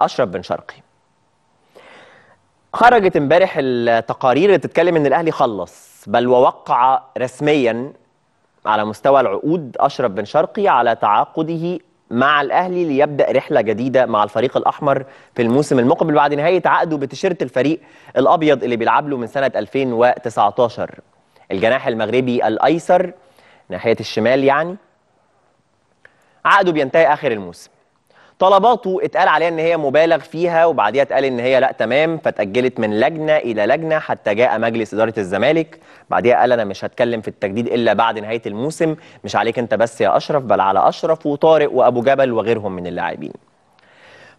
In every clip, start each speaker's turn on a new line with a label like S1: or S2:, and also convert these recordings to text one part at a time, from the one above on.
S1: اشرف بن شرقي خرجت امبارح التقارير اللي بتتكلم ان الاهلي خلص بل ووقع رسميا على مستوى العقود اشرف بن شرقي على تعاقده مع الاهلي ليبدا رحله جديده مع الفريق الاحمر في الموسم المقبل بعد نهايه عقده بتيشيرت الفريق الابيض اللي بيلعب له من سنه 2019 الجناح المغربي الايسر ناحيه الشمال يعني عقده بينتهي اخر الموسم طلباته اتقال عليها ان هي مبالغ فيها وبعديها اتقال ان هي لا تمام فتاجلت من لجنه الى لجنه حتى جاء مجلس اداره الزمالك بعديها قال انا مش هتكلم في التجديد الا بعد نهايه الموسم مش عليك انت بس يا اشرف بل على اشرف وطارق وابو جبل وغيرهم من اللاعبين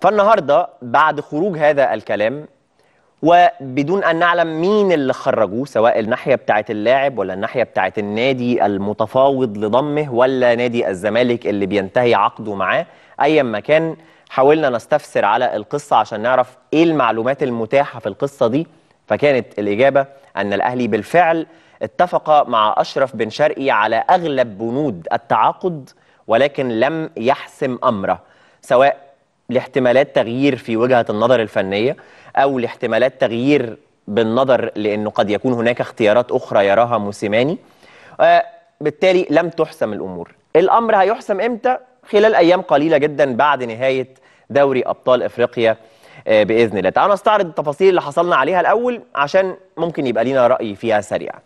S1: فالنهارده بعد خروج هذا الكلام وبدون ان نعلم مين اللي خرجوه سواء الناحيه بتاعه اللاعب ولا الناحيه بتاعه النادي المتفاوض لضمه ولا نادي الزمالك اللي بينتهي عقده معاه ايا ما كان حاولنا نستفسر على القصه عشان نعرف ايه المعلومات المتاحه في القصه دي فكانت الاجابه ان الاهلي بالفعل اتفق مع اشرف بن شرقي على اغلب بنود التعاقد ولكن لم يحسم امره سواء لاحتمالات تغيير في وجهة النظر الفنية أو لاحتمالات تغيير بالنظر لأنه قد يكون هناك اختيارات أخرى يراها موسيماني آه، بالتالي لم تحسم الأمور الأمر هيحسم إمتى؟ خلال أيام قليلة جدا بعد نهاية دوري أبطال إفريقيا آه، بإذن الله تعالوا نستعرض التفاصيل اللي حصلنا عليها الأول عشان ممكن يبقى لينا رأي فيها سريعاً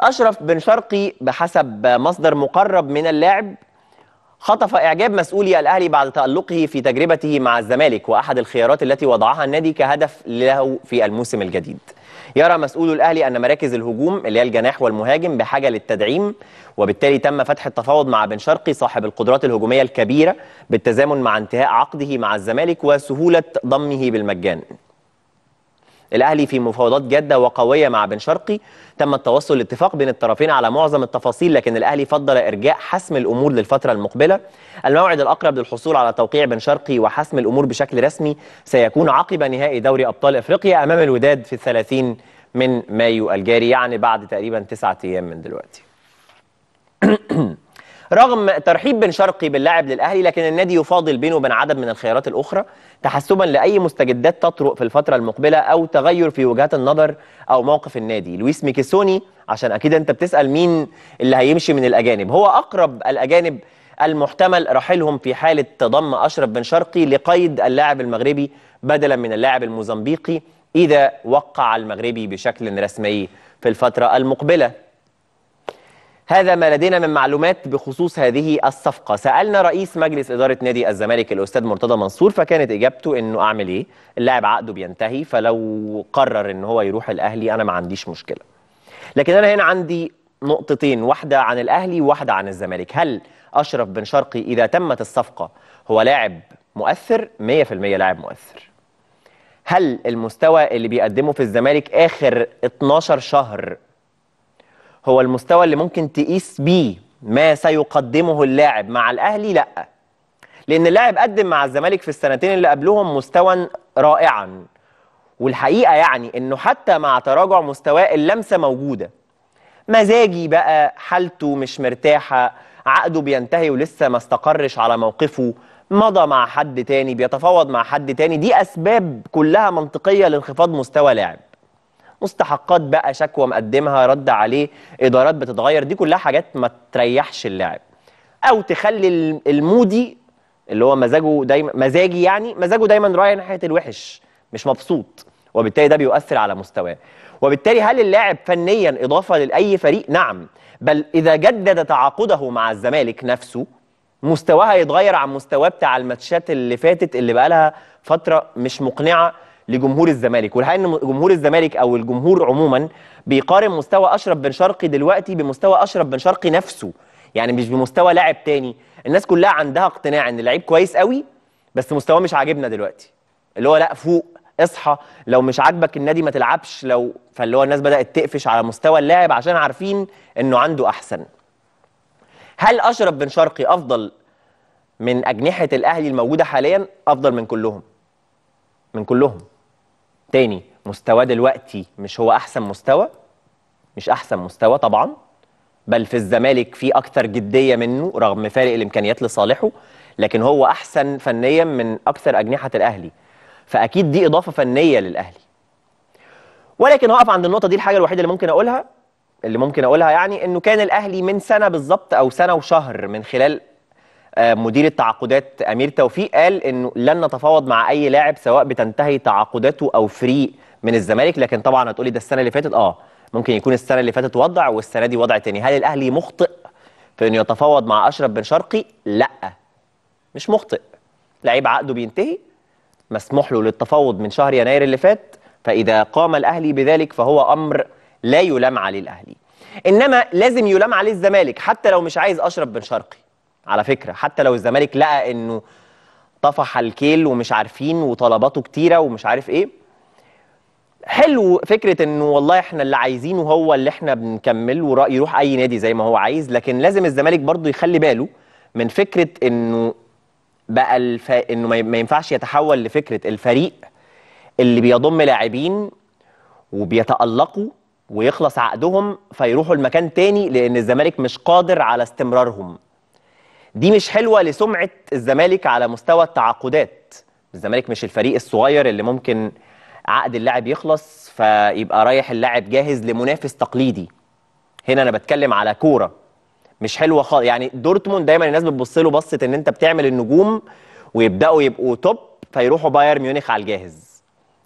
S1: أشرف بن شرقي بحسب مصدر مقرب من اللاعب خطف إعجاب مسؤولي الأهلي بعد تألقه في تجربته مع الزمالك وأحد الخيارات التي وضعها النادي كهدف له في الموسم الجديد يرى مسؤول الأهلي أن مراكز الهجوم اللي هي الجناح والمهاجم بحاجة للتدعيم وبالتالي تم فتح التفاوض مع بن شرقي صاحب القدرات الهجومية الكبيرة بالتزامن مع انتهاء عقده مع الزمالك وسهولة ضمه بالمجان الاهلي في مفاوضات جاده وقويه مع بن شرقي تم التوصل لاتفاق بين الطرفين على معظم التفاصيل لكن الاهلي فضل ارجاء حسم الامور للفتره المقبله الموعد الاقرب للحصول على توقيع بن شرقي وحسم الامور بشكل رسمي سيكون عقب نهائي دوري ابطال افريقيا امام الوداد في 30 من مايو الجاري يعني بعد تقريبا تسعة ايام من دلوقتي رغم ترحيب بن شرقي باللاعب للاهلي لكن النادي يفاضل بينه وبين عدد من الخيارات الاخرى تحسبا لاي مستجدات تطرق في الفتره المقبله او تغير في وجهات النظر او موقف النادي لويس ميكيسوني عشان اكيد انت بتسال مين اللي هيمشي من الاجانب هو اقرب الاجانب المحتمل رحيلهم في حاله تضم اشرف بن شرقي لقيد اللاعب المغربي بدلا من اللاعب الموزمبيقي اذا وقع المغربي بشكل رسمي في الفتره المقبله هذا ما لدينا من معلومات بخصوص هذه الصفقة سألنا رئيس مجلس إدارة نادي الزمالك الأستاذ مرتضى منصور فكانت إجابته أنه أعمل إيه اللاعب عقده بينتهي فلو قرر أن هو يروح الأهلي أنا ما عنديش مشكلة لكن أنا هنا عندي نقطتين واحدة عن الأهلي وواحدة عن الزمالك هل أشرف بن شرقي إذا تمت الصفقة هو لاعب مؤثر 100% لاعب مؤثر هل المستوى اللي بيقدمه في الزمالك آخر 12 شهر هو المستوى اللي ممكن تقيس بيه ما سيقدمه اللاعب مع الاهلي لا لان اللاعب قدم مع الزمالك في السنتين اللي قبلهم مستوى رائعا والحقيقه يعني انه حتى مع تراجع مستواه اللمسه موجوده مزاجي بقى حالته مش مرتاحه عقده بينتهي ولسه ما استقرش على موقفه مضى مع حد تاني بيتفاوض مع حد تاني دي اسباب كلها منطقيه لانخفاض مستوى لاعب مستحقات بقى شكوى مقدمها رد عليه ادارات بتتغير دي كلها حاجات ما تريحش اللاعب او تخلي المودي اللي هو مزاجه دايما مزاجي يعني مزاجه دايما رايح ناحيه الوحش مش مبسوط وبالتالي ده بيؤثر على مستواه وبالتالي هل اللاعب فنيا اضافه لاي فريق نعم بل اذا جدد تعاقده مع الزمالك نفسه مستواه هيتغير عن مستواه بتاع الماتشات اللي فاتت اللي بقالها فتره مش مقنعه لجمهور الزمالك والحقيقه ان جمهور الزمالك او الجمهور عموما بيقارن مستوى اشرف بن شرقي دلوقتي بمستوى اشرف بن شرقي نفسه يعني مش بمستوى لاعب تاني الناس كلها عندها اقتناع ان اللعيب كويس قوي بس مستواه مش عاجبنا دلوقتي اللي هو لا فوق اصحى لو مش عاجبك النادي ما تلعبش لو فاللي هو الناس بدات تقفش على مستوى اللاعب عشان عارفين انه عنده احسن هل اشرف بن شرقي افضل من اجنحه الاهلي الموجوده حاليا افضل من كلهم من كلهم تاني مستواه دلوقتي مش هو احسن مستوى مش احسن مستوى طبعا بل في الزمالك في اكثر جديه منه رغم فارق الامكانيات لصالحه لكن هو احسن فنيا من اكثر اجنحه الاهلي فاكيد دي اضافه فنيه للاهلي ولكن هقف عند النقطه دي الحاجه الوحيده اللي ممكن اقولها اللي ممكن اقولها يعني انه كان الاهلي من سنه بالظبط او سنه وشهر من خلال آه، مدير التعاقدات امير توفيق قال انه لن نتفاوض مع اي لاعب سواء بتنتهي تعاقداته او فري من الزمالك لكن طبعا هتقولي ده السنه اللي فاتت اه ممكن يكون السنه اللي فاتت وضع والسنه دي وضع تاني هل الاهلي مخطئ في انه يتفاوض مع اشرف بن شرقي لا مش مخطئ لعيب عقده بينتهي مسموح له للتفاوض من شهر يناير اللي فات فاذا قام الاهلي بذلك فهو امر لا يلام عليه الاهلي انما لازم يلام عليه الزمالك حتى لو مش عايز اشرف بن شرقي على فكره حتى لو الزمالك لقى انه طفح الكيل ومش عارفين وطلباته كتيره ومش عارف ايه حلو فكره انه والله احنا اللي عايزينه هو اللي احنا بنكمل ورأي يروح اي نادي زي ما هو عايز لكن لازم الزمالك برضه يخلي باله من فكره انه بقى الف... انه ما ينفعش يتحول لفكره الفريق اللي بيضم لاعبين وبيتألقوا ويخلص عقدهم فيروحوا المكان تاني لان الزمالك مش قادر على استمرارهم دي مش حلوه لسمعه الزمالك على مستوى التعاقدات الزمالك مش الفريق الصغير اللي ممكن عقد اللاعب يخلص فيبقى رايح اللاعب جاهز لمنافس تقليدي هنا انا بتكلم على كوره مش حلوه خالص يعني دورتموند دايما الناس بتبص له بصه ان انت بتعمل النجوم ويبداوا يبقوا توب فيروحوا بايرن ميونخ على الجاهز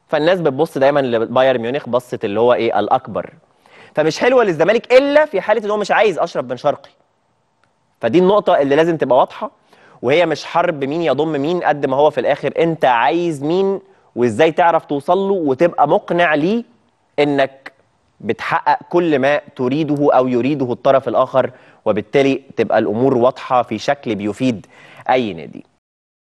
S1: فالناس بتبص دايما لبايرن ميونخ بصه اللي هو ايه الاكبر فمش حلوه للزمالك الا في حاله ان هو مش عايز اشرف بن شرقي فدي النقطه اللي لازم تبقى واضحه وهي مش حرب مين يضم مين قد ما هو في الاخر انت عايز مين وازاي تعرف توصل له وتبقى مقنع ليه انك بتحقق كل ما تريده او يريده الطرف الاخر وبالتالي تبقى الامور واضحه في شكل بيفيد اي نادي